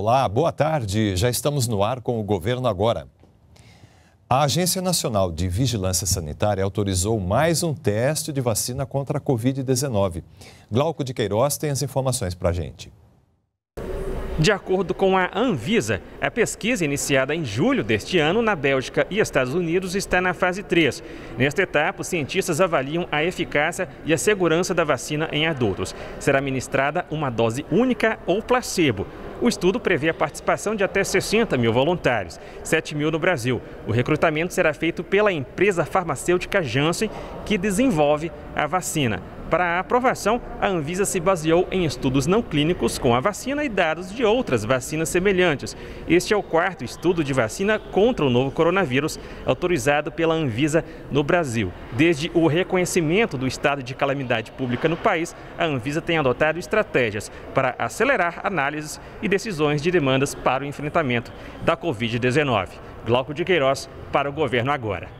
olá, boa tarde. Já estamos no ar com o governo agora. A Agência Nacional de Vigilância Sanitária autorizou mais um teste de vacina contra a Covid-19. Glauco de Queiroz tem as informações para a gente. De acordo com a Anvisa, a pesquisa iniciada em julho deste ano na Bélgica e Estados Unidos está na fase 3. Nesta etapa, os cientistas avaliam a eficácia e a segurança da vacina em adultos. Será ministrada uma dose única ou placebo. O estudo prevê a participação de até 60 mil voluntários, 7 mil no Brasil. O recrutamento será feito pela empresa farmacêutica Janssen, que desenvolve a vacina. Para a aprovação, a Anvisa se baseou em estudos não clínicos com a vacina e dados de outras vacinas semelhantes. Este é o quarto estudo de vacina contra o novo coronavírus autorizado pela Anvisa no Brasil. Desde o reconhecimento do estado de calamidade pública no país, a Anvisa tem adotado estratégias para acelerar análises e decisões de demandas para o enfrentamento da Covid-19. Glauco de Queiroz para o governo agora.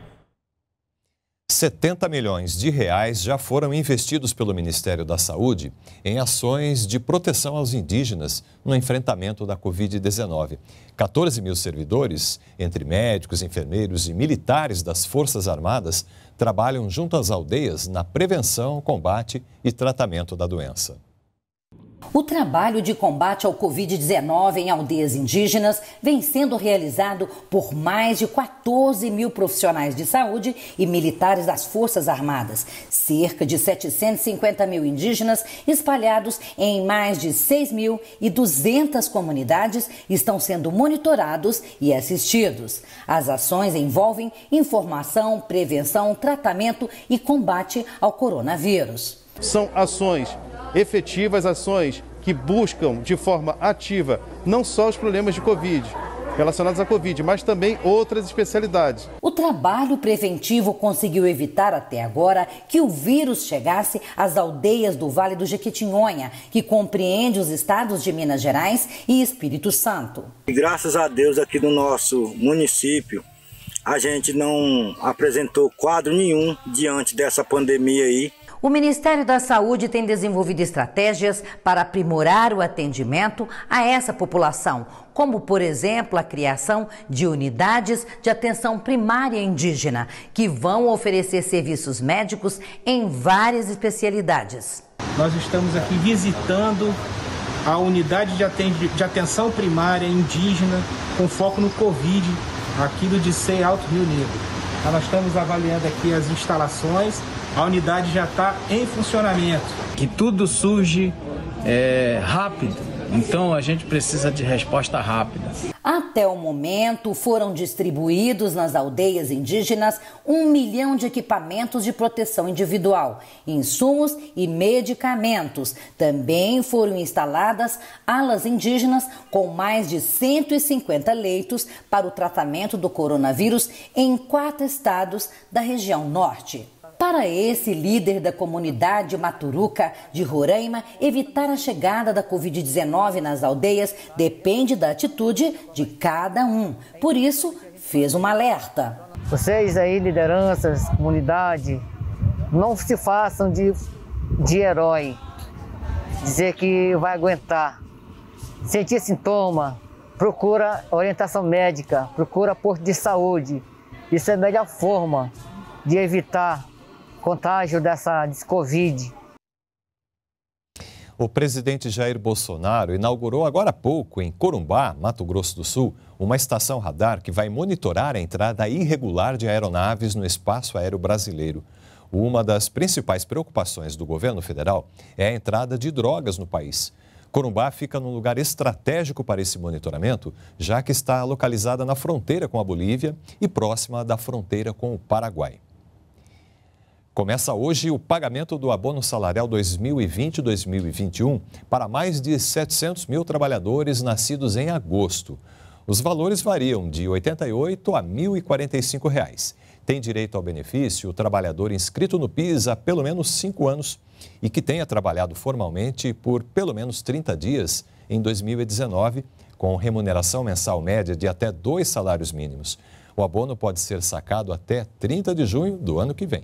70 milhões de reais já foram investidos pelo Ministério da Saúde em ações de proteção aos indígenas no enfrentamento da Covid-19. 14 mil servidores, entre médicos, enfermeiros e militares das Forças Armadas, trabalham junto às aldeias na prevenção, combate e tratamento da doença. O trabalho de combate ao Covid-19 em aldeias indígenas vem sendo realizado por mais de 14 mil profissionais de saúde e militares das Forças Armadas, cerca de 750 mil indígenas espalhados em mais de 6.200 comunidades estão sendo monitorados e assistidos. As ações envolvem informação, prevenção, tratamento e combate ao coronavírus. São ações efetivas ações que buscam de forma ativa não só os problemas de Covid, relacionados à Covid, mas também outras especialidades. O trabalho preventivo conseguiu evitar até agora que o vírus chegasse às aldeias do Vale do Jequitinhonha, que compreende os estados de Minas Gerais e Espírito Santo. Graças a Deus aqui no nosso município, a gente não apresentou quadro nenhum diante dessa pandemia aí. O Ministério da Saúde tem desenvolvido estratégias para aprimorar o atendimento a essa população, como, por exemplo, a criação de unidades de atenção primária indígena, que vão oferecer serviços médicos em várias especialidades. Nós estamos aqui visitando a unidade de, atenção primária indígena com foco no Covid, aqui do Dissei Alto Rio Negro. Nós estamos avaliando aqui as instalações a unidade já está em funcionamento. Que tudo surge é, rápido, então a gente precisa de resposta rápida. Até o momento, foram distribuídos nas aldeias indígenas um milhão de equipamentos de proteção individual, insumos e medicamentos. Também foram instaladas alas indígenas com mais de 150 leitos para o tratamento do coronavírus em quatro estados da região norte. Para esse líder da comunidade Maturuca de Roraima, evitar a chegada da Covid-19 nas aldeias depende da atitude de cada um. Por isso, fez uma alerta. Vocês aí, lideranças, comunidade, não se façam de, de herói. Dizer que vai aguentar. Sentir sintoma, procura orientação médica, procura posto de saúde. Isso é a melhor forma de evitar contágio dessa Covid. O presidente Jair Bolsonaro inaugurou agora há pouco, em Corumbá, Mato Grosso do Sul, uma estação radar que vai monitorar a entrada irregular de aeronaves no espaço aéreo brasileiro. Uma das principais preocupações do governo federal é a entrada de drogas no país. Corumbá fica num lugar estratégico para esse monitoramento, já que está localizada na fronteira com a Bolívia e próxima da fronteira com o Paraguai. Começa hoje o pagamento do abono salarial 2020-2021 para mais de 700 mil trabalhadores nascidos em agosto. Os valores variam de R$ 88 a R$ 1.045. Reais. Tem direito ao benefício o trabalhador inscrito no PIS há pelo menos cinco anos e que tenha trabalhado formalmente por pelo menos 30 dias em 2019, com remuneração mensal média de até dois salários mínimos. O abono pode ser sacado até 30 de junho do ano que vem.